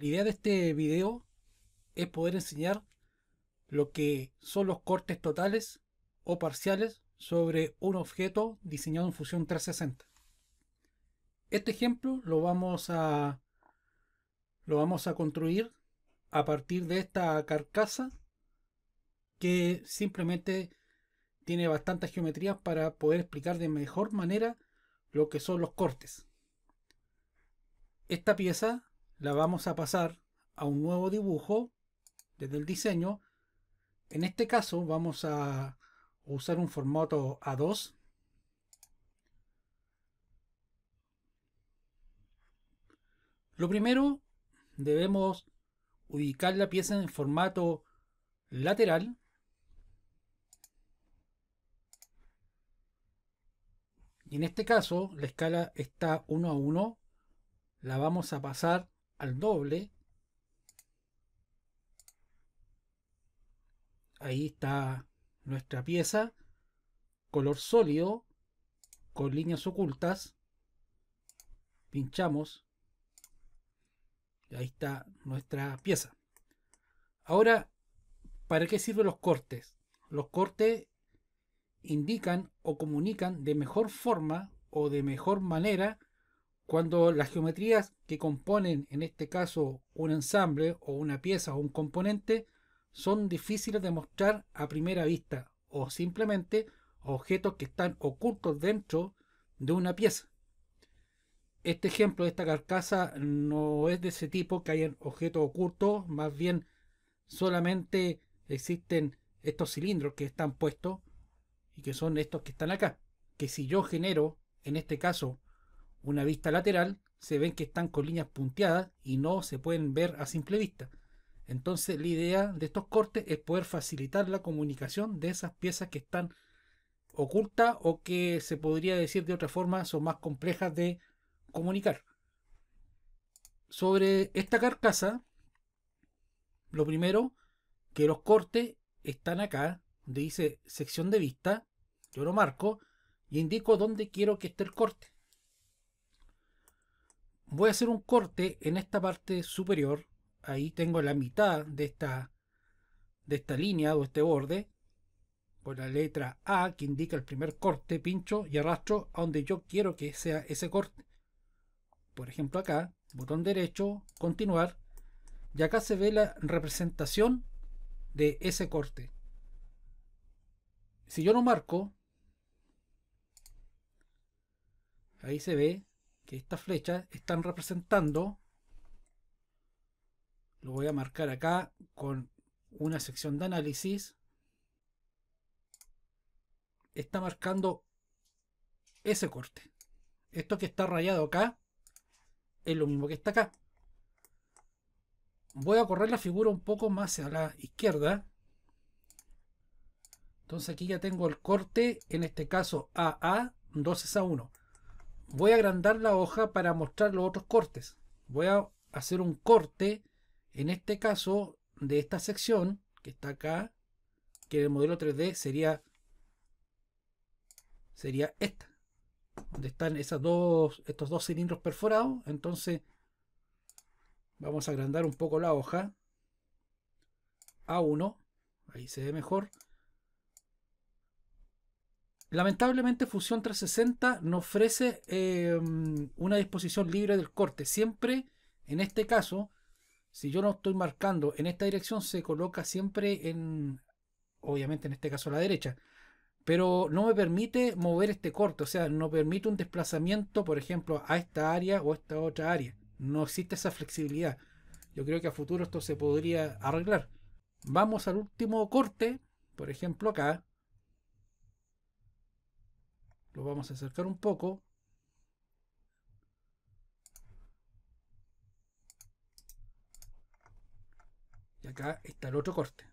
La idea de este video es poder enseñar lo que son los cortes totales o parciales sobre un objeto diseñado en fusión 360. Este ejemplo lo vamos a lo vamos a construir a partir de esta carcasa que simplemente tiene bastantes geometrías para poder explicar de mejor manera lo que son los cortes. Esta pieza la vamos a pasar a un nuevo dibujo desde el diseño. En este caso vamos a usar un formato A2. Lo primero, debemos ubicar la pieza en formato lateral. Y en este caso, la escala está 1 a 1. La vamos a pasar al doble. Ahí está nuestra pieza. Color sólido. Con líneas ocultas. Pinchamos. ahí está nuestra pieza. Ahora, ¿para qué sirven los cortes? Los cortes indican o comunican de mejor forma o de mejor manera cuando las geometrías que componen en este caso un ensamble o una pieza o un componente son difíciles de mostrar a primera vista o simplemente objetos que están ocultos dentro de una pieza. Este ejemplo de esta carcasa no es de ese tipo que hayan objetos ocultos, más bien solamente existen estos cilindros que están puestos y que son estos que están acá. Que si yo genero, en este caso, una vista lateral, se ven que están con líneas punteadas y no se pueden ver a simple vista. Entonces la idea de estos cortes es poder facilitar la comunicación de esas piezas que están ocultas o que se podría decir de otra forma son más complejas de comunicar. Sobre esta carcasa, lo primero que los cortes están acá, donde dice sección de vista, yo lo marco y indico dónde quiero que esté el corte voy a hacer un corte en esta parte superior. Ahí tengo la mitad de esta, de esta línea o este borde. Por la letra A que indica el primer corte, pincho y arrastro a donde yo quiero que sea ese corte. Por ejemplo acá, botón derecho, continuar. Y acá se ve la representación de ese corte. Si yo lo marco, ahí se ve que estas flechas están representando, lo voy a marcar acá con una sección de análisis, está marcando ese corte. Esto que está rayado acá es lo mismo que está acá. Voy a correr la figura un poco más a la izquierda. Entonces aquí ya tengo el corte, en este caso AA, es a 1 voy a agrandar la hoja para mostrar los otros cortes. Voy a hacer un corte, en este caso, de esta sección que está acá, que en el modelo 3D sería, sería esta, donde están esas dos, estos dos cilindros perforados. Entonces, vamos a agrandar un poco la hoja. A1, ahí se ve mejor. Lamentablemente Fusión 360 no ofrece em, una disposición libre del corte. Siempre, en este caso, si yo no estoy marcando en esta dirección, se coloca siempre en, obviamente en este caso a la derecha. Pero no me permite mover este corte, o sea, no permite un desplazamiento, por ejemplo, a esta área o a esta otra área. No existe esa flexibilidad. Yo creo que a futuro esto se podría arreglar. Vamos al último corte, por ejemplo acá, lo vamos a acercar un poco. Y acá está el otro corte.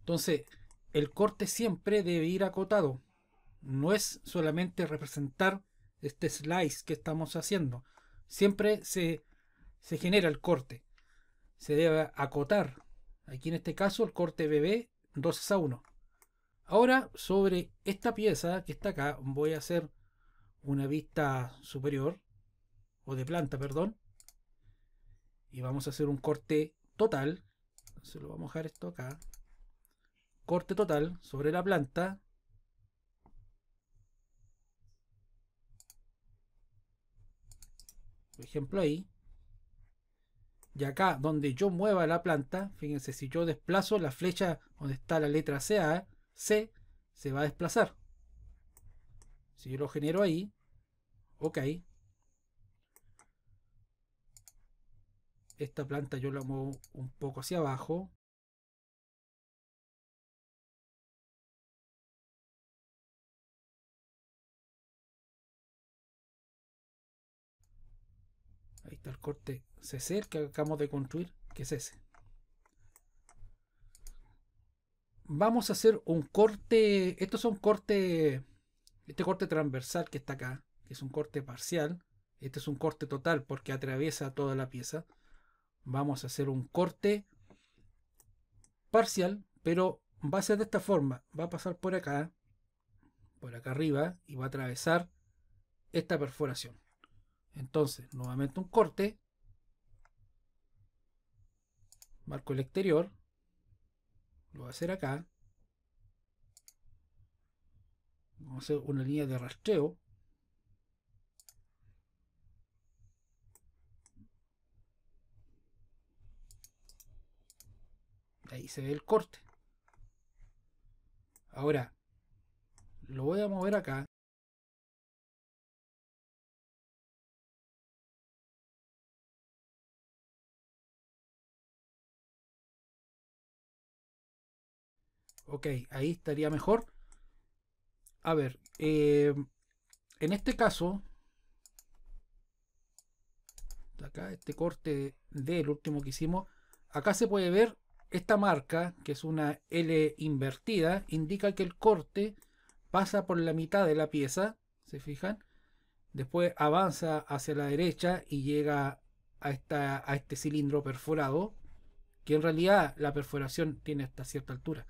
Entonces, el corte siempre debe ir acotado. No es solamente representar este slice que estamos haciendo. Siempre se, se genera el corte. Se debe acotar. Aquí en este caso el corte BB 2 a 1. Ahora, sobre esta pieza que está acá, voy a hacer una vista superior, o de planta, perdón. Y vamos a hacer un corte total. Se lo vamos a dejar esto acá. Corte total sobre la planta. Por ejemplo ahí. Y acá, donde yo mueva la planta, fíjense, si yo desplazo la flecha donde está la letra CA, C se va a desplazar. Si yo lo genero ahí, ok. Esta planta yo la muevo un poco hacia abajo. Ahí está el corte CC que acabamos de construir, que es ese. vamos a hacer un corte. esto es un corte. Este corte transversal que está acá, que es un corte parcial. Este es un corte total porque atraviesa toda la pieza. Vamos a hacer un corte parcial, pero va a ser de esta forma. Va a pasar por acá, por acá arriba, y va a atravesar esta perforación. Entonces, nuevamente un corte. Marco el exterior. Lo voy a hacer acá. Vamos a hacer una línea de rastreo. Ahí se ve el corte. Ahora, lo voy a mover acá. Ok, ahí estaría mejor. A ver, eh, en este caso, acá este corte del último que hicimos, acá se puede ver esta marca, que es una L invertida, indica que el corte pasa por la mitad de la pieza, ¿se fijan? Después avanza hacia la derecha y llega a, a este cilindro perforado, que en realidad la perforación tiene hasta cierta altura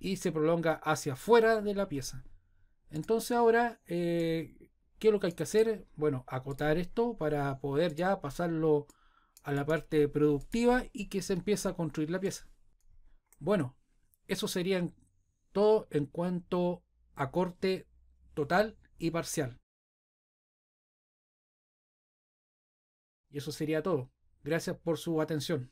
y se prolonga hacia afuera de la pieza. Entonces ahora, eh, ¿qué es lo que hay que hacer? Bueno, acotar esto para poder ya pasarlo a la parte productiva y que se empiece a construir la pieza. Bueno, eso sería todo en cuanto a corte total y parcial. Y eso sería todo. Gracias por su atención.